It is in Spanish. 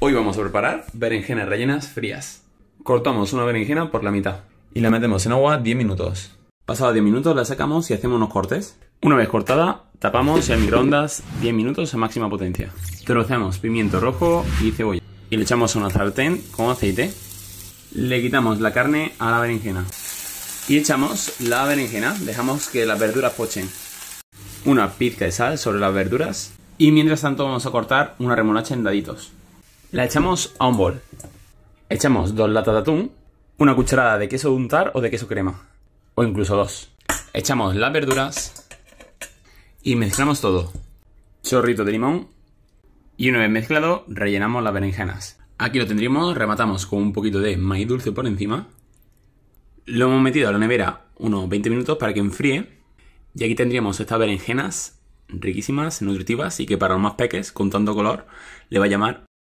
Hoy vamos a preparar berenjenas rellenas frías. Cortamos una berenjena por la mitad y la metemos en agua 10 minutos. Pasados 10 minutos la sacamos y hacemos unos cortes. Una vez cortada, tapamos en microondas 10 minutos a máxima potencia. Troceamos pimiento rojo y cebolla y le echamos a una sartén con aceite. Le quitamos la carne a la berenjena y echamos la berenjena, dejamos que las verduras pochen. Una pizca de sal sobre las verduras y mientras tanto vamos a cortar una remolacha en daditos. La echamos a un bol. Echamos dos latas de atún, una cucharada de queso de untar o de queso crema, o incluso dos. Echamos las verduras y mezclamos todo. Chorrito de limón y una vez mezclado rellenamos las berenjenas. Aquí lo tendríamos, rematamos con un poquito de maíz dulce por encima. Lo hemos metido a la nevera unos 20 minutos para que enfríe. Y aquí tendríamos estas berenjenas riquísimas, nutritivas y que para los más peques, con tanto color, le va a llamar